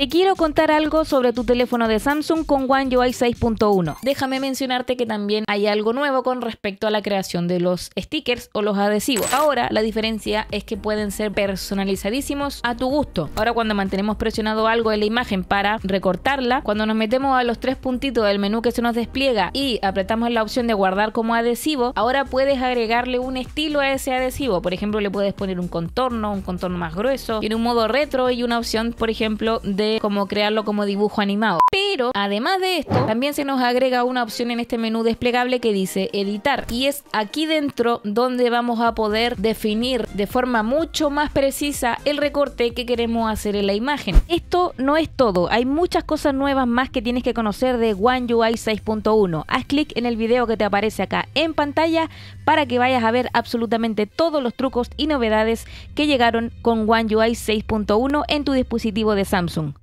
Te quiero contar algo sobre tu teléfono de Samsung con One UI 6.1. Déjame mencionarte que también hay algo nuevo con respecto a la creación de los stickers o los adhesivos. Ahora la diferencia es que pueden ser personalizadísimos a tu gusto. Ahora cuando mantenemos presionado algo en la imagen para recortarla, cuando nos metemos a los tres puntitos del menú que se nos despliega y apretamos la opción de guardar como adhesivo, ahora puedes agregarle un estilo a ese adhesivo. Por ejemplo, le puedes poner un contorno, un contorno más grueso, tiene un modo retro y una opción, por ejemplo, de como crearlo como dibujo animado. Pero además de esto, también se nos agrega una opción en este menú desplegable que dice editar. Y es aquí dentro donde vamos a poder definir de forma mucho más precisa el recorte que queremos hacer en la imagen. Esto no es todo, hay muchas cosas nuevas más que tienes que conocer de One UI 6.1. Haz clic en el video que te aparece acá en pantalla para que vayas a ver absolutamente todos los trucos y novedades que llegaron con One UI 6.1 en tu dispositivo de Samsung.